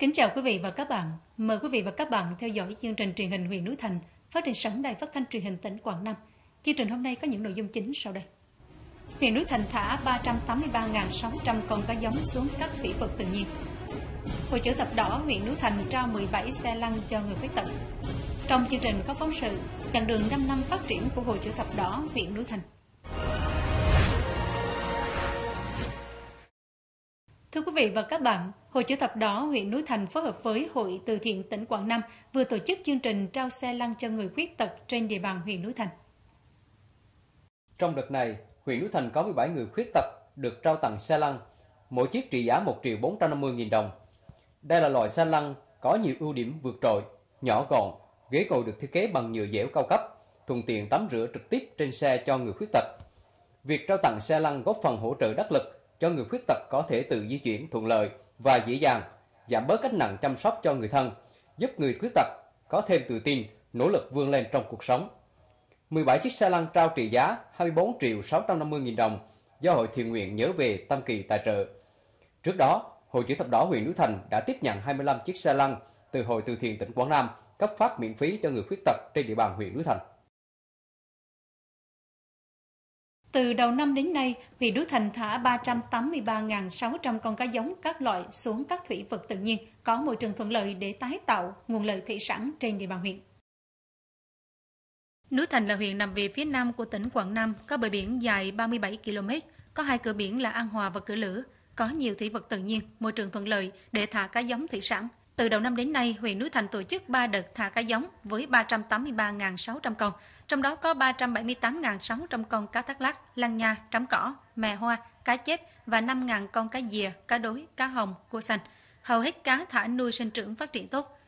Kính chào quý vị và các bạn. Mời quý vị và các bạn theo dõi chương trình truyền hình huyện núi Thành phát trên sóng đài phát thanh truyền hình tỉnh Quảng Nam. Chương trình hôm nay có những nội dung chính sau đây. Huyện núi Thành thả 383.600 con cá giống xuống các thủy vực tự nhiên. Hội chữ thập đỏ huyện núi Thành trao 17 xe lăn cho người khuyết tật. Trong chương trình có phóng sự chặng đường 5 năm phát triển của Hội chữ thập đỏ huyện núi Thành. Thưa quý vị và các bạn, Hội Chữ thập đỏ huyện Núi Thành phối hợp với Hội Từ thiện tỉnh Quảng Nam vừa tổ chức chương trình trao xe lăn cho người khuyết tật trên địa bàn huyện Núi Thành. Trong đợt này, huyện Núi Thành có 17 người khuyết tật được trao tặng xe lăn, mỗi chiếc trị giá 1 triệu 450 nghìn đồng. Đây là loại xe lăn có nhiều ưu điểm vượt trội, nhỏ gọn, ghế ngồi được thiết kế bằng nhựa dẻo cao cấp, thuận tiện tắm rửa trực tiếp trên xe cho người khuyết tật. Việc trao tặng xe lăn góp phần hỗ trợ đắc lực cho người khuyết tật có thể tự di chuyển thuận lợi và dễ dàng, giảm bớt gánh nặng chăm sóc cho người thân, giúp người khuyết tật có thêm tự tin, nỗ lực vươn lên trong cuộc sống. 17 chiếc xe lăn trao trị giá 24 triệu 650 nghìn đồng do Hội Thiện nguyện nhớ về Tam Kỳ tài trợ. Trước đó, Hội chữ thập đỏ huyện Núi Thành đã tiếp nhận 25 chiếc xe lăn từ Hội Từ Thiện tỉnh Quảng Nam cấp phát miễn phí cho người khuyết tật trên địa bàn huyện Núi Thành. Từ đầu năm đến nay, huyện Đức Thành thả 383.600 con cá giống các loại xuống các thủy vực tự nhiên có môi trường thuận lợi để tái tạo nguồn lợi thủy sản trên địa bàn huyện. Núi Thành là huyện nằm về phía nam của tỉnh Quảng Nam, có bờ biển dài 37 km, có hai cửa biển là An Hòa và Cửa Lửa, có nhiều thủy vật tự nhiên, môi trường thuận lợi để thả cá giống thủy sản từ đầu năm đến nay, huyện Núi Thành tổ chức 3 đợt thả cá giống với 383.600 con, trong đó có 378.600 con cá thác lát, lăng nha, trắm cỏ, mè hoa, cá chép và 5.000 con cá dìa, cá đối, cá hồng, cua xanh. Hầu hết cá thả nuôi sinh trưởng phát triển tốt.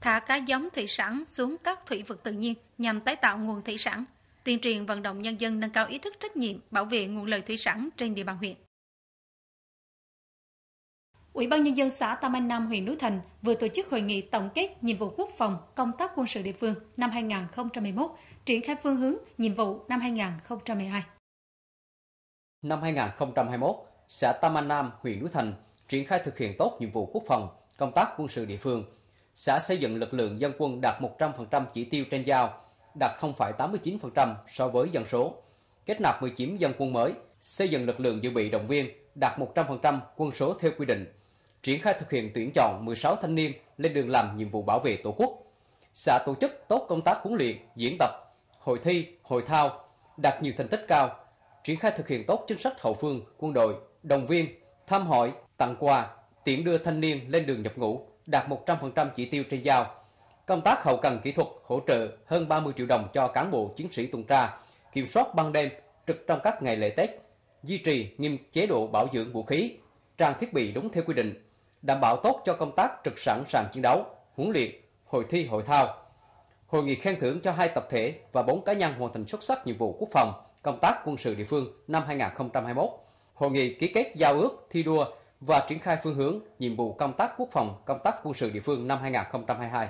Thả cá giống thủy sản xuống các thủy vực tự nhiên nhằm tái tạo nguồn thủy sản, tuyên truyền vận động nhân dân nâng cao ý thức trách nhiệm bảo vệ nguồn lợi thủy sản trên địa bàn huyện. Ủy ban Nhân dân xã Tam Anh Nam huyện Núi Thành vừa tổ chức hội nghị tổng kết nhiệm vụ quốc phòng công tác quân sự địa phương năm 2011, triển khai phương hướng nhiệm vụ năm 2012. Năm 2021, xã Tam Anh Nam, huyện Núi Thành triển khai thực hiện tốt nhiệm vụ quốc phòng, công tác quân sự địa phương. Xã xây dựng lực lượng dân quân đạt 100% chỉ tiêu trên giao, đạt 0,89% so với dân số. Kết nạp 19 dân quân mới, xây dựng lực lượng dự bị động viên đạt 100% quân số theo quy định triển khai thực hiện tuyển chọn 16 thanh niên lên đường làm nhiệm vụ bảo vệ Tổ quốc. Xã tổ chức tốt công tác huấn luyện, diễn tập, hội thi, hội thao, đạt nhiều thành tích cao, triển khai thực hiện tốt chính sách hậu phương, quân đội, đồng viên, thăm hỏi, tặng quà, tiện đưa thanh niên lên đường nhập ngũ, đạt 100% chỉ tiêu trên giao. Công tác hậu cần kỹ thuật hỗ trợ hơn 30 triệu đồng cho cán bộ chiến sĩ tuần tra, kiểm soát ban đêm, trực trong các ngày lễ Tết, duy trì nghiêm chế độ bảo dưỡng vũ khí, trang thiết bị đúng theo quy định, đảm bảo tốt cho công tác trực sẵn sàng chiến đấu, huấn luyện, hội thi hội thao. Hội nghị khen thưởng cho hai tập thể và bốn cá nhân hoàn thành xuất sắc nhiệm vụ quốc phòng, công tác quân sự địa phương năm 2021. Hội nghị ký kết giao ước thi đua và triển khai phương hướng nhiệm vụ công tác quốc phòng, công tác quân sự địa phương năm 2022.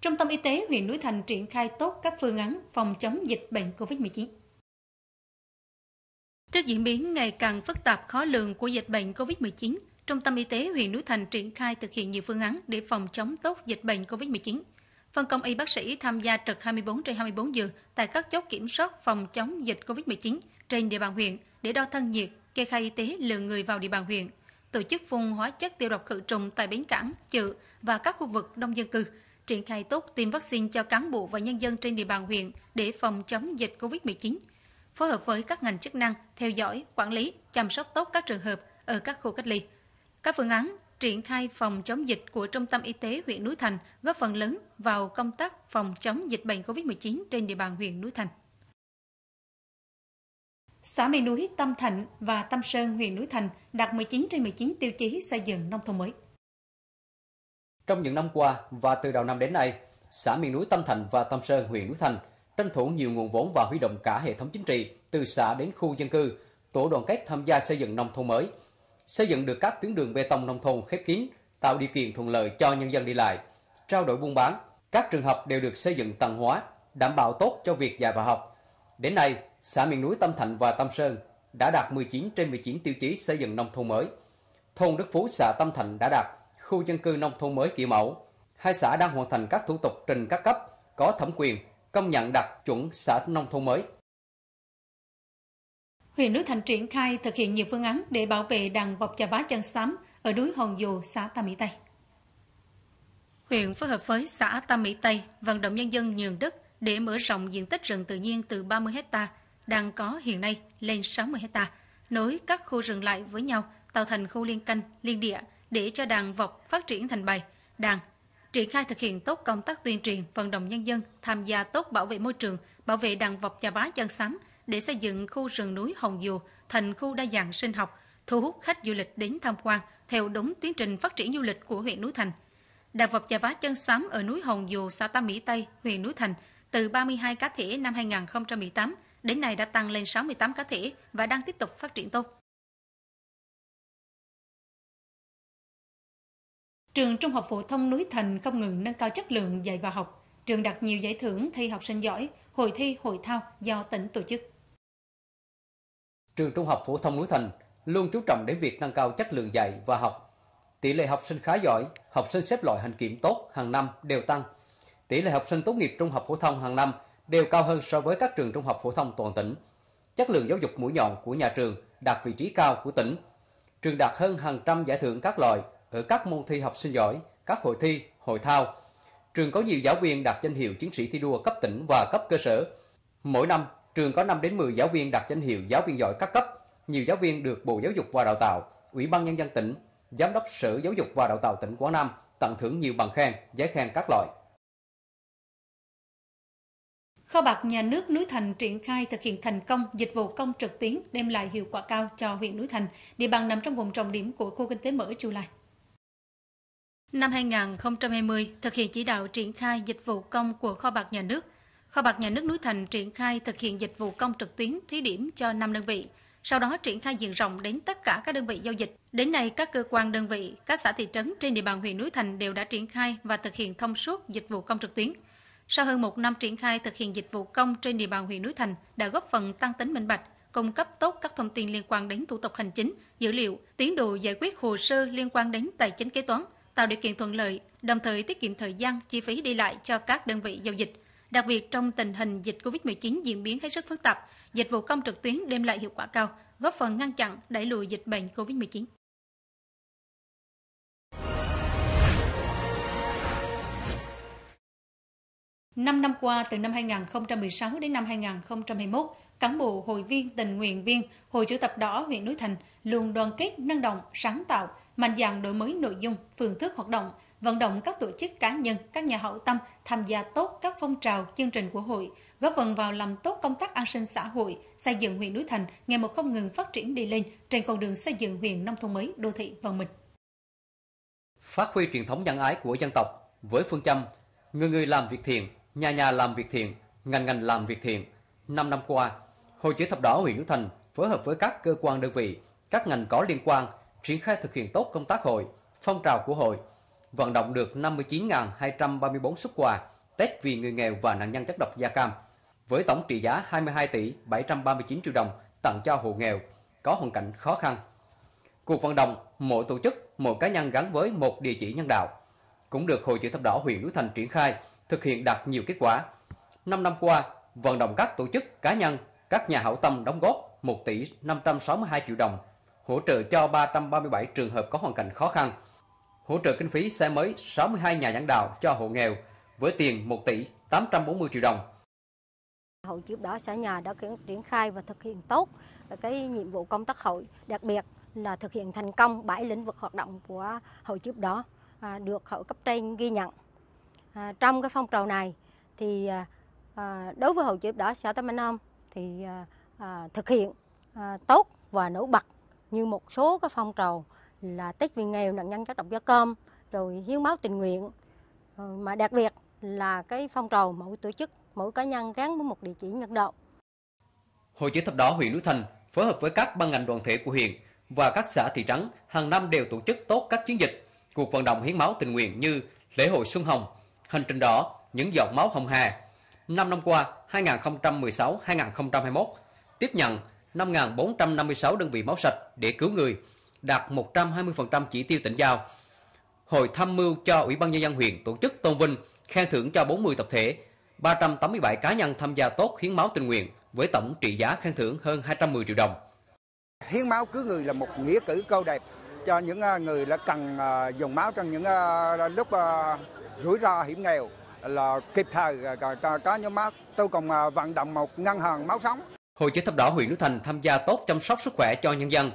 Trung tâm Y tế huyện Núi Thành triển khai tốt các phương án phòng chống dịch bệnh COVID-19. Trước diễn biến ngày càng phức tạp khó lường của dịch bệnh COVID-19, Trung tâm Y tế huyện Núi Thành triển khai thực hiện nhiều phương án để phòng chống tốt dịch bệnh COVID-19. Phân công y bác sĩ tham gia trực 24 trên 24 giờ tại các chốt kiểm soát phòng chống dịch COVID-19 trên địa bàn huyện để đo thân nhiệt, kê khai y tế lượng người vào địa bàn huyện, tổ chức phun hóa chất tiêu độc khử trùng tại bến cảng, chợ và các khu vực đông dân cư, triển khai tốt tiêm vaccine cho cán bộ và nhân dân trên địa bàn huyện để phòng chống dịch COVID-19, phối hợp với các ngành chức năng theo dõi, quản lý, chăm sóc tốt các trường hợp ở các khu cách ly. Các phương án triển khai phòng chống dịch của Trung tâm Y tế huyện Núi Thành góp phần lớn vào công tác phòng chống dịch bệnh COVID-19 trên địa bàn huyện Núi Thành. Xã miền núi Tâm Thạnh và Tâm Sơn huyện Núi Thành đạt 19 trên 19 tiêu chí xây dựng nông thôn mới. Trong những năm qua và từ đầu năm đến nay, xã miền núi Tâm thạnh và Tâm Sơn huyện Núi Thành tranh thủ nhiều nguồn vốn và huy động cả hệ thống chính trị từ xã đến khu dân cư, tổ đoàn kết tham gia xây dựng nông thôn mới, xây dựng được các tuyến đường bê tông nông thôn khép kín, tạo điều kiện thuận lợi cho nhân dân đi lại, trao đổi buôn bán. Các trường học đều được xây dựng tầng hóa, đảm bảo tốt cho việc dạy và học. Đến nay, xã miền núi Tâm Thạnh và Tâm Sơn đã đạt 19 trên 19 tiêu chí xây dựng nông thôn mới. Thôn Đức Phú xã Tâm Thạnh đã đạt khu dân cư nông thôn mới kiểu mẫu. Hai xã đang hoàn thành các thủ tục trình các cấp có thẩm quyền công nhận đạt chuẩn xã nông thôn mới. Huyện Núi Thành triển khai thực hiện nhiều phương án để bảo vệ đàn vọc trà vá chân xám ở núi Hòn Dù, xã Tam Mỹ Tây. Huyện phối hợp với xã Tam Mỹ Tây vận động nhân dân nhường đất để mở rộng diện tích rừng tự nhiên từ 30 ha đang có hiện nay lên 60 ha nối các khu rừng lại với nhau tạo thành khu liên canh, liên địa để cho đàn vọc phát triển thành bầy, đàn triển khai thực hiện tốt công tác tuyên truyền, vận động nhân dân tham gia tốt bảo vệ môi trường, bảo vệ đàn vọc trà bá chân sám để xây dựng khu rừng núi Hồng Dừa thành khu đa dạng sinh học, thu hút khách du lịch đến tham quan theo đúng tiến trình phát triển du lịch của huyện núi Thành. Đàn vọc trà vá chân sám ở núi Hồng Dừa, xã Tam Mỹ Tây, huyện núi Thành từ 32 cá thể năm 2018 đến nay đã tăng lên 68 cá thể và đang tiếp tục phát triển tốt. Trường Trung học phổ thông Núi Thành không ngừng nâng cao chất lượng dạy và học. Trường đạt nhiều giải thưởng thi học sinh giỏi, hội thi, hội thao do tỉnh tổ chức. Trường Trung học phổ thông Núi Thành luôn chú trọng đến việc nâng cao chất lượng dạy và học. Tỷ lệ học sinh khá giỏi, học sinh xếp loại hành kiểm tốt hàng năm đều tăng. Tỷ lệ học sinh tốt nghiệp trung học phổ thông hàng năm đều cao hơn so với các trường trung học phổ thông toàn tỉnh. Chất lượng giáo dục mũi nhọn của nhà trường đạt vị trí cao của tỉnh. Trường đạt hơn hàng trăm giải thưởng các loại ở các môn thi học sinh giỏi, các hội thi, hội thao. Trường có nhiều giáo viên đạt danh hiệu chiến sĩ thi đua cấp tỉnh và cấp cơ sở. Mỗi năm, trường có 5 đến 10 giáo viên đạt danh hiệu giáo viên giỏi các cấp. Nhiều giáo viên được Bộ Giáo dục và Đào tạo, Ủy ban Nhân dân tỉnh, Giám đốc Sở Giáo dục và Đào tạo tỉnh Quảng Nam tặng thưởng nhiều bằng khen, giấy khen các loại. Kho bạc nhà nước Núi Thành triển khai thực hiện thành công dịch vụ công trực tuyến đem lại hiệu quả cao cho huyện Núi Thành, địa bàn nằm trong vùng trọng điểm của khu kinh tế mở Chu Lai. Năm 2020, thực hiện chỉ đạo triển khai dịch vụ công của kho bạc nhà nước, kho bạc nhà nước Núi Thành triển khai thực hiện dịch vụ công trực tuyến thí điểm cho 5 đơn vị, sau đó triển khai diện rộng đến tất cả các đơn vị giao dịch. Đến nay, các cơ quan đơn vị, các xã thị trấn trên địa bàn huyện Núi Thành đều đã triển khai và thực hiện thông suốt dịch vụ công trực tuyến. Sau hơn một năm triển khai thực hiện dịch vụ công trên địa bàn huyện Núi Thành đã góp phần tăng tính minh bạch, cung cấp tốt các thông tin liên quan đến thủ tục hành chính, dữ liệu, tiến độ giải quyết hồ sơ liên quan đến tài chính kế toán, tạo điều kiện thuận lợi, đồng thời tiết kiệm thời gian, chi phí đi lại cho các đơn vị giao dịch. Đặc biệt trong tình hình dịch COVID-19 diễn biến hết sức phức tạp, dịch vụ công trực tuyến đem lại hiệu quả cao, góp phần ngăn chặn, đẩy lùi dịch bệnh COVID-19. Năm năm qua, từ năm 2016 đến năm 2021, cán bộ hội viên tình nguyện viên Hội chữ thập đỏ huyện Núi Thành luôn đoàn kết, năng động, sáng tạo, mạnh dạn đổi mới nội dung, phương thức hoạt động, vận động các tổ chức cá nhân, các nhà hảo tâm tham gia tốt các phong trào, chương trình của hội, góp phần vào làm tốt công tác an sinh xã hội, xây dựng huyện núi Thành ngày một không ngừng phát triển đi lên trên con đường xây dựng huyện nông thôn mới, đô thị văn minh. Phát huy truyền thống nhân ái của dân tộc với phương châm người người làm việc thiện, nhà nhà làm việc thiện, ngành ngành làm việc thiện. Năm năm qua, Hội chữ thập đỏ huyện núi Thành phối hợp với các cơ quan đơn vị, các ngành có liên quan – triển khai thực hiện tốt công tác hội, phong trào của hội, vận động được 59.234 xuất quà Tết vì người nghèo và nạn nhân chất độc da cam, với tổng trị giá 22 tỷ 739 triệu đồng tặng cho hộ nghèo có hoàn cảnh khó khăn. Cuộc vận động mỗi tổ chức, mỗi cá nhân gắn với một địa chỉ nhân đạo cũng được Hội chữ thập đỏ huyện núi Thành triển khai, thực hiện đạt nhiều kết quả. 5 năm qua, vận động các tổ chức, cá nhân, các nhà hảo tâm đóng góp 1 tỷ 562 triệu đồng hỗ trợ cho 337 trường hợp có hoàn cảnh khó khăn, hỗ trợ kinh phí xe mới 62 nhà giảng đạo cho hộ nghèo với tiền 1 tỷ 840 triệu đồng. Hội chữ đỏ xã nhà đã triển khai và thực hiện tốt cái nhiệm vụ công tác hội, đặc biệt là thực hiện thành công bảy lĩnh vực hoạt động của hội chữ đỏ à, được hội cấp trên ghi nhận. À, trong cái phong trào này thì à, đối với hội chữ đỏ xã tam Anh Om thì thực hiện tốt và nổi bật như một số các phong trào là tích vì nghèo nạn nhân chất độc da cam rồi hiến máu tình nguyện ờ, mà đặc biệt là cái phong trào mỗi tổ chức mỗi cá nhân gắn với một địa chỉ nhân đạo. Hội chữ thập đỏ huyện núi Thành phối hợp với các ban ngành đoàn thể của huyện và các xã thị trấn hàng năm đều tổ chức tốt các chiến dịch cuộc vận động hiến máu tình nguyện như lễ hội xuân hồng, hành trình đỏ, những giọt máu hồng hà. Năm năm qua 2016-2021 tiếp nhận 5.456 đơn vị máu sạch để cứu người, đạt 120% chỉ tiêu tỉnh giao. Hội tham mưu cho Ủy ban Nhân dân huyện tổ chức tôn vinh, khen thưởng cho 40 tập thể, 387 cá nhân tham gia tốt hiến máu tình nguyện với tổng trị giá khen thưởng hơn 210 triệu đồng. Hiến máu cứu người là một nghĩa cử cao đẹp cho những à, người đã cần à, dùng máu trong những à, lúc rủi ro hiểm nghèo là kịp thời có nhóm máu. Tôi còn vận động một ngân hàng máu sống. Hội chữ thập đỏ huyện Núi Thành tham gia tốt chăm sóc sức khỏe cho nhân dân.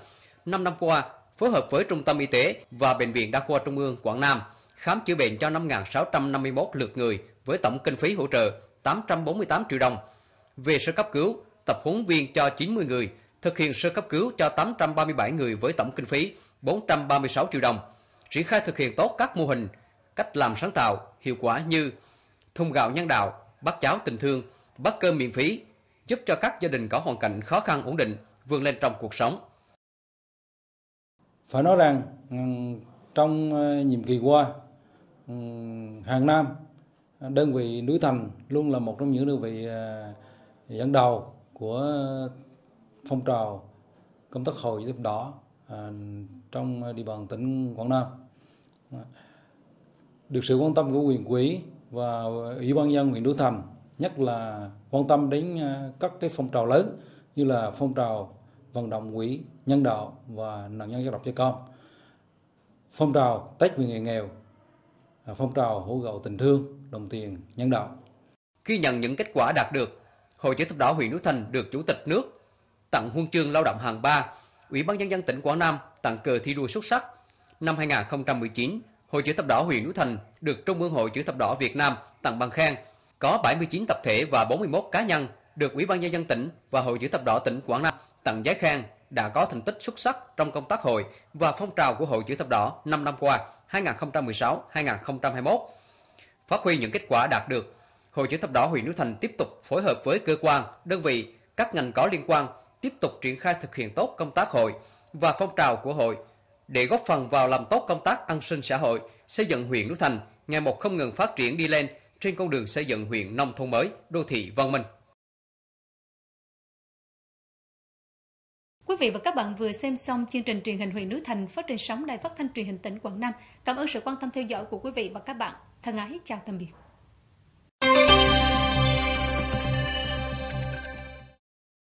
5 năm qua, phối hợp với Trung tâm Y tế và Bệnh viện Đa khoa Trung ương Quảng Nam khám chữa bệnh cho 5.651 lượt người với tổng kinh phí hỗ trợ 848 triệu đồng. Về sơ cấp cứu, tập huấn viên cho 90 người, thực hiện sơ cấp cứu cho 837 người với tổng kinh phí 436 triệu đồng. Triển khai thực hiện tốt các mô hình, cách làm sáng tạo, hiệu quả như thùng gạo nhân đạo, bắt cháo tình thương, bắt cơm miễn phí, giúp cho các gia đình có hoàn cảnh khó khăn ổn định, vươn lên trong cuộc sống. Phải nói rằng ừ, trong ờ, nhiệm kỳ qua, ừ, Hàng năm đơn vị núi Thành luôn là một trong những đơn vị ờ, dẫn đầu của phong trào công tác hội chữ thập đỏ ờ, trong địa bàn tỉnh Quảng Nam. Được sự quan tâm của quyền quỹ và Ủy ban nhân huyện Núi Thành nhất là quan tâm đến ờ, các cái phong trào lớn như là phong trào vận động quỹ nhân đạo và nạn nhân chất độc da cam phong trào Tết vì người nghèo à, phong trào hỗ trợ tình thương đồng tiền nhân đạo Khi nhận những kết quả đạt được hội chữ thập đỏ huyện núi thành được chủ tịch nước tặng huân chương lao động hạng ba ủy ban nhân dân tỉnh quảng nam tặng cờ thi đua xuất sắc năm 2019 hội chữ thập đỏ huyện núi thành được trung ương hội chữ thập đỏ việt nam tặng bằng khen có 79 tập thể và 41 cá nhân được Ủy ban nhân dân tỉnh và Hội chữ thập đỏ tỉnh Quảng Nam tặng giấy khen đã có thành tích xuất sắc trong công tác hội và phong trào của Hội chữ thập đỏ 5 năm qua 2016-2021. Phát huy những kết quả đạt được, Hội chữ thập đỏ huyện Núi Thành tiếp tục phối hợp với cơ quan, đơn vị, các ngành có liên quan tiếp tục triển khai thực hiện tốt công tác hội và phong trào của hội để góp phần vào làm tốt công tác an sinh xã hội, xây dựng huyện Núi Thành ngày một không ngừng phát triển đi lên trên con đường xây dựng huyện nông thôn mới, đô thị văn minh. Quý vị và các bạn vừa xem xong chương trình truyền hình huyện núi Thành phát trên sóng đài phát thanh truyền hình tỉnh Quảng Nam. Cảm ơn sự quan tâm theo dõi của quý vị và các bạn. Thân ái chào tạm biệt.